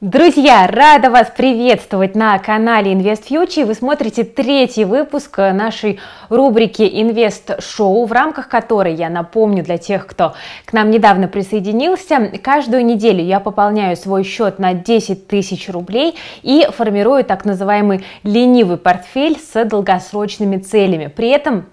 Друзья, рада вас приветствовать на канале Invest Future. Вы смотрите третий выпуск нашей рубрики Invest Show, в рамках которой, я напомню для тех, кто к нам недавно присоединился, каждую неделю я пополняю свой счет на 10 тысяч рублей и формирую так называемый ленивый портфель с долгосрочными целями. При этом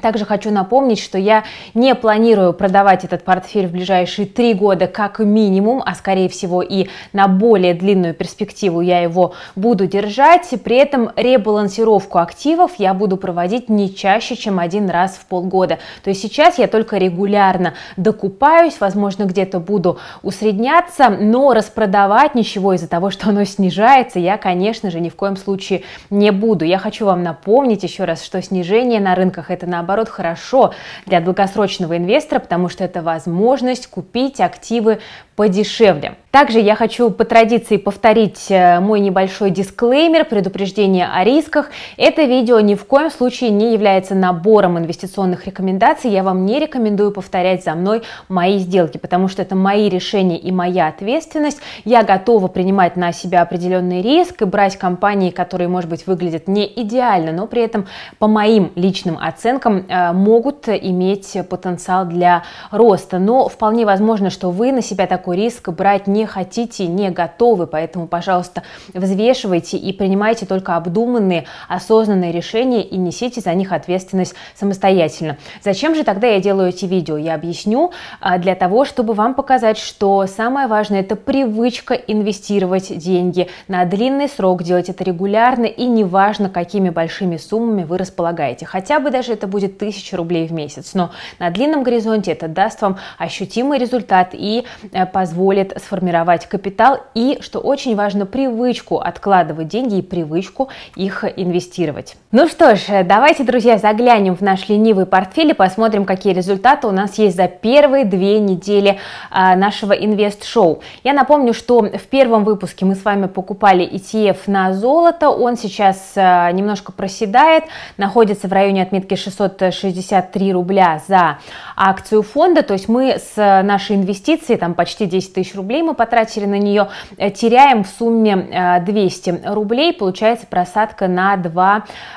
также хочу напомнить, что я не планирую продавать этот портфель в ближайшие три года как минимум, а скорее всего и на более длинную перспективу я его буду держать. При этом ребалансировку активов я буду проводить не чаще, чем один раз в полгода. То есть сейчас я только регулярно докупаюсь, возможно где-то буду усредняться, но распродавать ничего из-за того, что оно снижается, я, конечно же, ни в коем случае не буду. Я хочу вам напомнить еще раз, что снижение на рынках это на наоборот хорошо для долгосрочного инвестора, потому что это возможность купить активы подешевле. Также я хочу по традиции повторить э, мой небольшой дисклеймер, предупреждение о рисках. Это видео ни в коем случае не является набором инвестиционных рекомендаций. Я вам не рекомендую повторять за мной мои сделки, потому что это мои решения и моя ответственность. Я готова принимать на себя определенный риск и брать компании, которые, может быть, выглядят не идеально, но при этом по моим личным оценкам человеком, э, могут иметь потенциал для роста. Но вполне возможно, что вы на себя такой риск брать не хотите, не готовы, поэтому, пожалуйста, взвешивайте и принимайте только обдуманные, осознанные решения и несите за них ответственность самостоятельно. Зачем же тогда я делаю эти видео? Я объясню э, для того, чтобы вам показать, что самое важное – это привычка инвестировать деньги на длинный срок, делать это регулярно и неважно, какими большими суммами вы располагаете. Хотя бы даже это будет будет 1000 рублей в месяц. Но на длинном горизонте это даст вам ощутимый результат и э, позволит сформировать капитал и, что очень важно, привычку откладывать деньги и привычку их инвестировать. Ну что ж, э, давайте, друзья, заглянем в наш ленивый портфель и посмотрим, какие результаты у нас есть за первые две недели а, нашего инвест-шоу. Я напомню, что в первом выпуске мы с вами покупали ETF на золото, он сейчас э, немножко проседает, находится в районе отметки 600 763 рубля за акцию фонда, то есть мы с э, нашей инвестиции, там почти 10 тысяч рублей мы потратили на нее, э, теряем в сумме 200 э, рублей, получается просадка на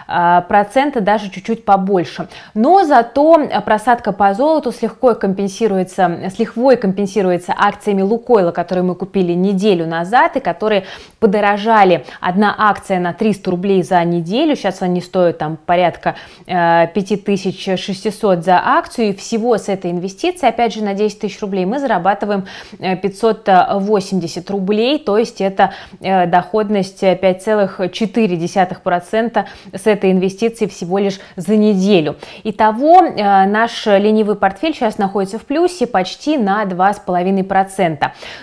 2%, даже чуть-чуть побольше. Но зато просадка по золоту с лихвой компенсируется, с лихвой компенсируется акциями Лукойла, которые мы купили неделю назад и которые подорожали. Одна акция на 300 рублей за неделю, сейчас они стоят там порядка 5 600 за акцию. И всего с этой инвестиции, опять же, на 10 тысяч рублей мы зарабатываем 580 э, рублей. То есть это э, доходность 5,4% э, с этой инвестиции всего лишь за неделю. Итого наш ленивый портфель сейчас находится в плюсе почти на 2,5%.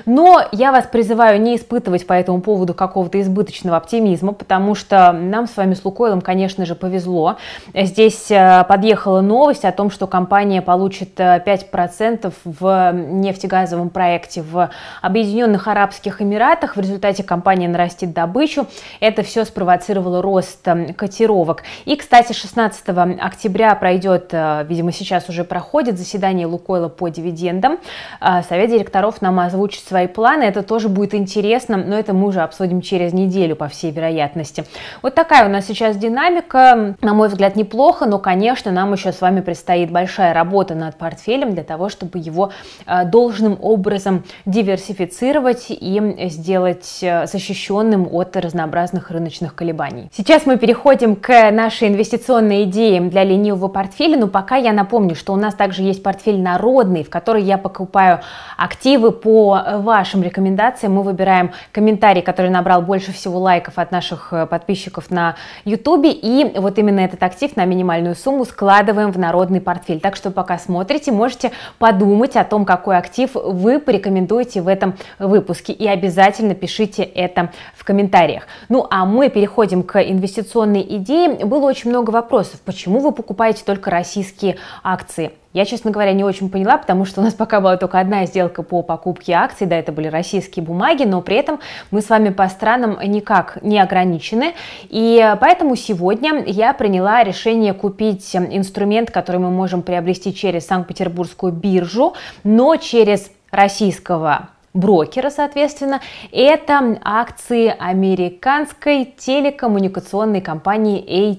Но я вас призываю не испытывать по этому поводу какого-то избыточного оптимизма, потому что нам с вами с Лукойлом, конечно же, повезло. Здесь, подъехала новость о том, что компания получит 5% э, в нефтегазовом проекте в Объединенных Арабских Эмиратах. В результате компания нарастит добычу. Это все спровоцировало рост котировок. И, кстати, 16 октября пройдет, э, видимо, сейчас уже проходит заседание Лукойла по дивидендам. Э, Совет директоров нам озвучит свои планы. Это тоже будет интересно, но это мы уже обсудим через неделю, по всей вероятности. Вот такая у нас сейчас динамика. На мой взгляд, неплохо, но, конечно, конечно, нам еще с вами предстоит большая работа над портфелем для того, чтобы его э, должным образом диверсифицировать и сделать э, защищенным от разнообразных рыночных колебаний. Сейчас мы переходим к нашей инвестиционной идее для ленивого портфеля, но пока я напомню, что у нас также есть портфель народный, в который я покупаю активы по вашим рекомендациям. Мы выбираем комментарий, который набрал больше всего лайков от наших э, подписчиков на YouTube, и вот именно этот актив на минимальную сумму сумму складываем в народный портфель. Так что пока смотрите, можете подумать о том, какой актив вы порекомендуете в этом выпуске. И обязательно пишите это в комментариях. Ну а мы переходим к инвестиционной идее. Было очень много вопросов. Почему вы покупаете только российские акции? Я, честно говоря, не очень поняла, потому что у нас пока была только одна сделка по покупке акций, да, это были российские бумаги, но при этом мы с вами по странам никак не ограничены, и поэтому сегодня я приняла решение купить инструмент, который мы можем приобрести через Санкт-Петербургскую биржу, но через российского брокера, соответственно, это акции американской телекоммуникационной компании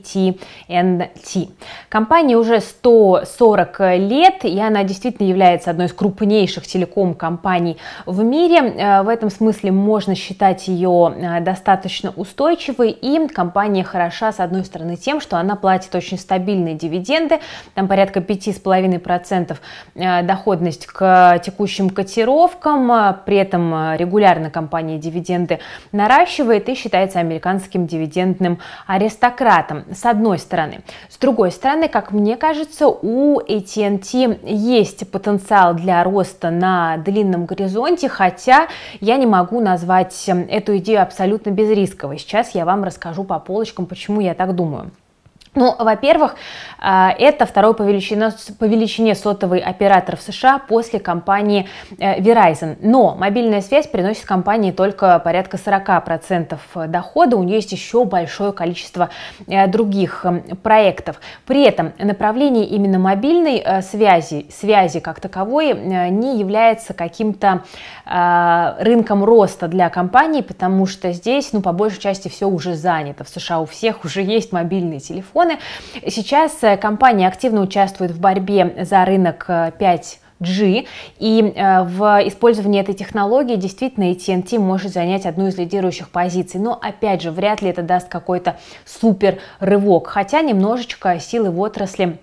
AT&T. Компания уже 140 лет, и она действительно является одной из крупнейших телеком-компаний в мире. Э, в этом смысле можно считать ее э, достаточно устойчивой, и компания хороша, с одной стороны, тем, что она платит очень стабильные дивиденды, там порядка 5,5% э, доходность к текущим котировкам, при этом э, регулярно компания дивиденды наращивает и считается американским дивидендным аристократом, с одной стороны. С другой стороны, как мне кажется, у AT&T есть потенциал для роста на длинном горизонте, хотя я не могу назвать эм, эту идею абсолютно безрисковой. Сейчас я вам расскажу по полочкам, почему я так думаю. Ну, во-первых, а, это второй по величине, по величине сотовый оператор в США после компании э, Verizon. Но мобильная связь приносит компании только порядка 40% э, дохода. У нее есть еще большое количество э, других эм, проектов. При этом направление именно мобильной связи, связи как таковой, не является каким-то а, рынком роста для компании, потому что здесь, ну, по большей части все уже занято. В США у всех уже есть мобильный телефон телефоны. Сейчас э, компания активно участвует в борьбе за рынок 5 э, G. И э, в использовании этой технологии действительно и может занять одну из лидирующих позиций. Но опять же, вряд ли это даст какой-то супер рывок, хотя немножечко силы в отрасли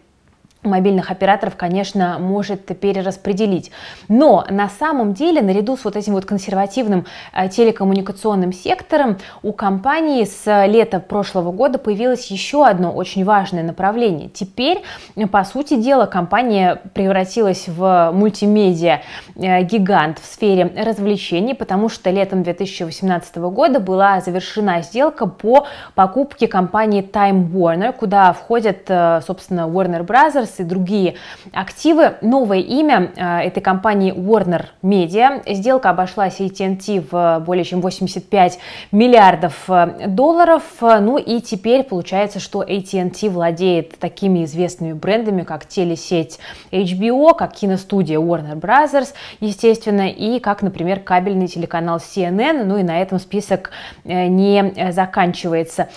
мобильных операторов, конечно, может перераспределить. Но на самом деле, наряду с вот этим вот консервативным э, телекоммуникационным сектором, у компании с э, лета прошлого года появилось еще одно очень важное направление. Теперь, э, по сути дела, компания превратилась в мультимедиа гигант в сфере развлечений, потому что летом 2018 года была завершена сделка по покупке компании Time Warner, куда входят, собственно, Warner Brothers, Brothers и другие активы. Новое имя э, этой компании Warner Media. Сделка обошлась AT&T в более чем 85 миллиардов э, долларов. Ну и теперь получается, что AT&T владеет такими известными брендами, как телесеть HBO, как киностудия Warner Brothers, естественно, и как, например, кабельный телеканал CNN. Ну и на этом список э, не заканчивается.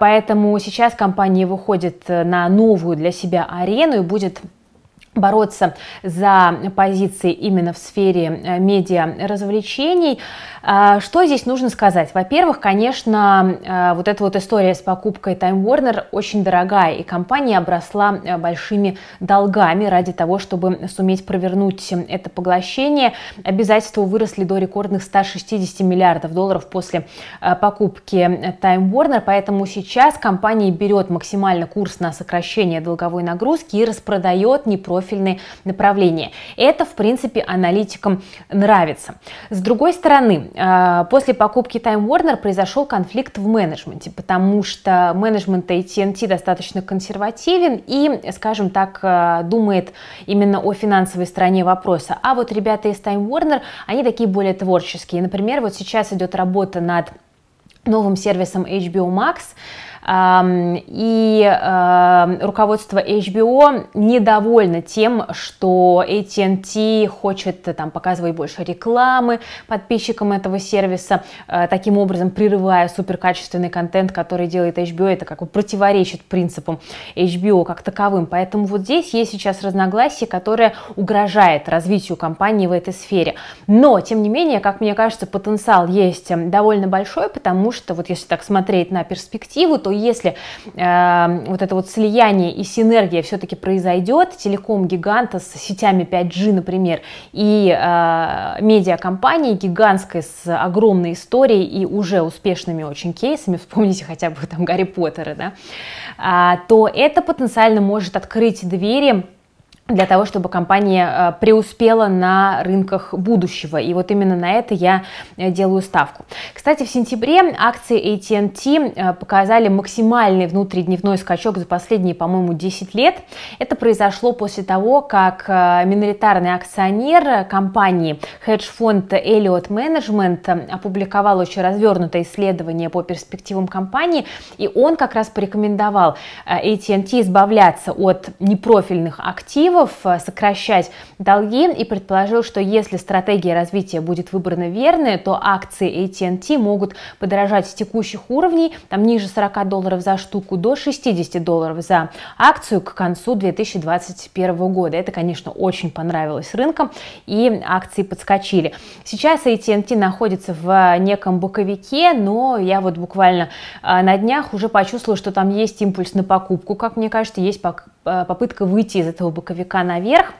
Поэтому сейчас компания выходит на новую для себя арену, вселенную будет бороться за позиции именно в сфере э, медиа развлечений. А, что здесь нужно сказать? Во-первых, конечно, э, вот эта вот история с покупкой Time Warner очень дорогая, и компания обросла э, большими долгами ради того, чтобы суметь провернуть это поглощение. Обязательства выросли до рекордных 160 миллиардов долларов после покупки Time Warner, поэтому сейчас компания берет максимально курс на сокращение долговой нагрузки и распродает непрофильные профильные направления. Это, в принципе, аналитикам нравится. С другой стороны, э, после покупки Time Warner произошел конфликт в менеджменте, потому что менеджмент AT&T достаточно консервативен и, скажем так, э, думает именно о финансовой стороне вопроса. А вот ребята из Time Warner, они такие более творческие. Например, вот сейчас идет работа над новым сервисом HBO Max, и руководство HBO недовольно тем, что AT&T хочет э, там, показывать больше рекламы подписчикам этого сервиса, э, таким образом прерывая суперкачественный контент, который делает HBO. Это как бы противоречит принципам HBO как таковым. Поэтому вот здесь есть сейчас разногласие, которое угрожает развитию компании в этой сфере. Но, тем не менее, как мне кажется, потенциал есть эм, довольно большой, потому что вот если так смотреть на перспективу, то то если э, вот это вот слияние и синергия все-таки произойдет, телеком-гиганта с сетями 5G, например, и э, медиакомпании гигантской с огромной историей и уже успешными очень кейсами, вспомните хотя бы там Гарри Поттера, да, э, то это потенциально может открыть двери для того, чтобы компания э, преуспела на рынках будущего. И вот именно на это я э, делаю ставку. Кстати, в сентябре акции AT&T э, показали максимальный внутридневной скачок за последние, по-моему, 10 лет. Это произошло после того, как миноритарный акционер компании хедж-фонд Elliot Management опубликовал очень развернутое исследование по перспективам компании, и он как раз порекомендовал AT&T избавляться от непрофильных активов, призывов э, сокращать долги и предположил, что если стратегия развития будет выбрана верная, то акции AT&T могут подорожать с текущих уровней, там ниже 40 долларов за штуку, до 60 долларов за акцию к концу 2021 года. Это, конечно, очень понравилось рынкам, и акции подскочили. Сейчас AT&T находится в э, неком боковике, но я вот буквально э, на днях уже почувствовала, что там есть импульс на покупку, как мне кажется, есть Э, попытка выйти из этого боковика наверх,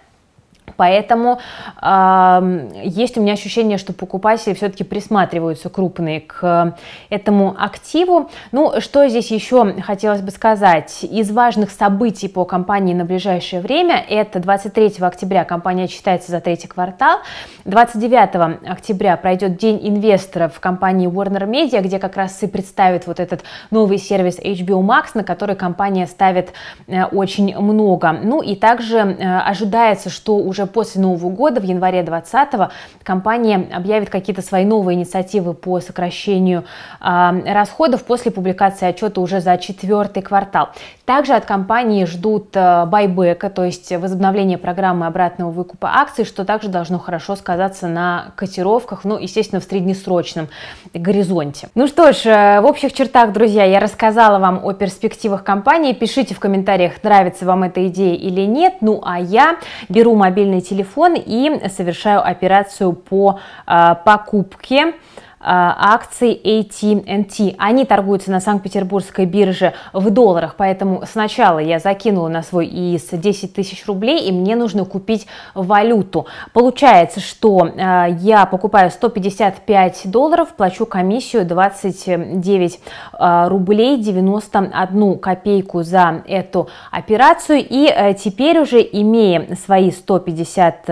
поэтому э, есть у меня ощущение, что покупатели все-таки присматриваются крупные к э, этому активу. Ну, что здесь еще хотелось бы сказать? Из важных событий по компании на ближайшее время, это 23 октября компания читается за третий квартал, 29 октября пройдет День инвесторов в компании Warner Media, где как раз и представят вот этот новый сервис HBO Max, на который компания ставит э, очень много. Ну и также э, ожидается, что уже после Нового года, в январе 2020, компания объявит какие-то свои новые инициативы по сокращению э, расходов после публикации отчета уже за четвертый квартал. Также от компании ждут а, байбека, то есть возобновление программы обратного выкупа акций, что также должно хорошо сказаться на котировках, ну, естественно, в среднесрочном горизонте. Ну что ж, э, в общих чертах, друзья, я рассказала вам о перспективах компании. Пишите в комментариях, нравится вам эта идея или нет. Ну, а я беру мобильный мобильный телефон и совершаю операцию по а, покупке а, акций AT&T. Они торгуются на Санкт-Петербургской бирже в долларах, поэтому сначала я закинула на свой ИИС 10 тысяч рублей, и мне нужно купить валюту. Получается, что а, я покупаю 155 долларов, плачу комиссию 29 а, рублей 91 копейку за эту операцию, и э, теперь уже имея свои 155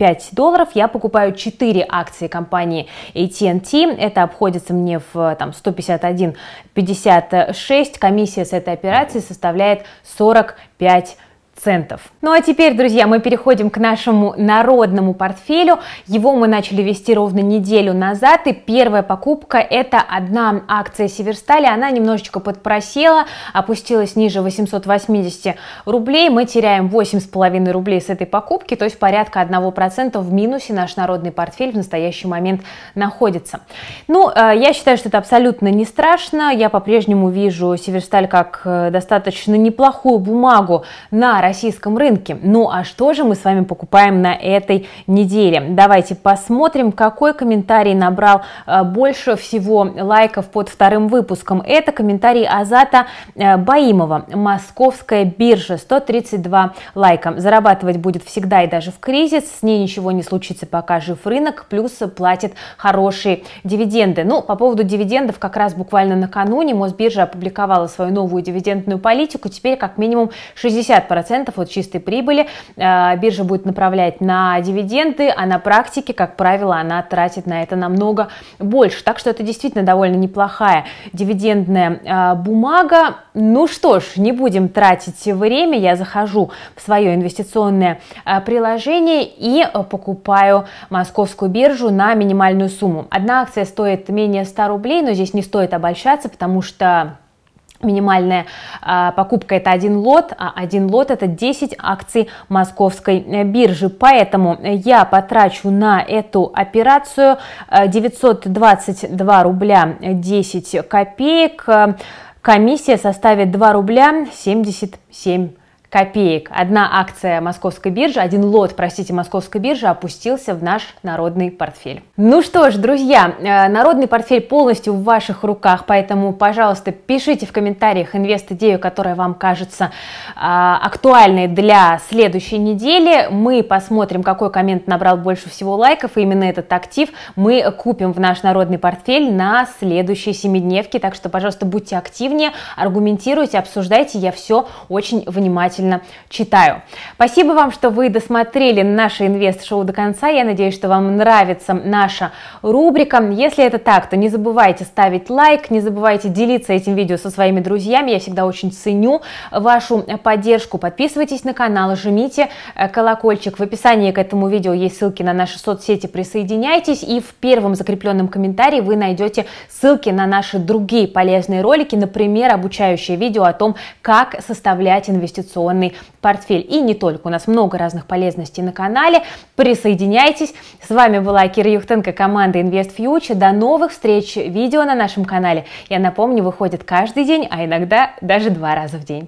э, долларов, я покупаю 4 акции компании AT&T России. Это обходится мне в там, 151,56. Комиссия с этой операции составляет 45 центов. Ну а теперь, друзья, мы переходим к нашему народному портфелю. Его мы начали вести ровно неделю назад, и первая покупка – это одна акция Северстали. Она немножечко подпросела, опустилась ниже 880 рублей. Мы теряем 8,5 рублей с этой покупки, то есть порядка 1% в минусе наш народный портфель в настоящий момент находится. Ну, э, я считаю, что это абсолютно не страшно. Я по-прежнему вижу Северсталь как э, достаточно неплохую бумагу на российском рынке. Ну а что же мы с вами покупаем на этой неделе? Давайте посмотрим, какой комментарий набрал э, больше всего лайков под вторым выпуском. Это комментарий Азата э, Баимова. Московская биржа, 132 лайка. Зарабатывать будет всегда и даже в кризис. С ней ничего не случится, пока жив рынок. Плюс платит хорошие дивиденды. Ну, по поводу дивидендов, как раз буквально накануне Мосбиржа опубликовала свою новую дивидендную политику. Теперь как минимум 60% процентов от чистой прибыли э, биржа будет направлять на дивиденды, а на практике, как правило, она тратит на это намного больше. Так что это действительно довольно неплохая дивидендная э, бумага. Ну что ж, не будем тратить время, я захожу в свое инвестиционное э, приложение и покупаю московскую биржу на минимальную сумму. Одна акция стоит менее 100 рублей, но здесь не стоит обольщаться, потому что Минимальная а, покупка это один лот, а один лот это 10 акций московской э, биржи. Поэтому я потрачу на эту операцию 922 э, рубля 10 копеек. Комиссия составит 2 рубля 77 копеек. Одна акция московской биржи, один лот, простите, московской биржи опустился в наш народный портфель. Ну что ж, друзья, э, народный портфель полностью в ваших руках, поэтому, пожалуйста, пишите в комментариях инвест-идею, которая вам кажется а, актуальной для следующей недели. Мы посмотрим, какой коммент набрал больше всего лайков, и именно этот актив мы купим в наш народный портфель на следующей семидневке. Так что, пожалуйста, будьте активнее, аргументируйте, обсуждайте, я все очень внимательно внимательно читаю. Спасибо вам, что вы досмотрели наше инвест-шоу до конца. Я надеюсь, что вам нравится наша рубрика. Если это так, то не забывайте ставить лайк, не забывайте делиться этим видео со своими друзьями. Я всегда очень ценю вашу поддержку. Подписывайтесь на канал, жмите э, колокольчик. В описании к этому видео есть ссылки на наши соцсети. Присоединяйтесь. И в первом закрепленном комментарии вы найдете ссылки на наши другие полезные ролики, например, обучающие видео о том, как составлять инвестиционные инвестиционный портфель. И не только. У нас много разных полезностей на канале. Присоединяйтесь. С вами была Кира Юхтенко, команда Invest Future. До новых встреч. Видео на нашем канале. Я напомню, выходит каждый день, а иногда даже два раза в день.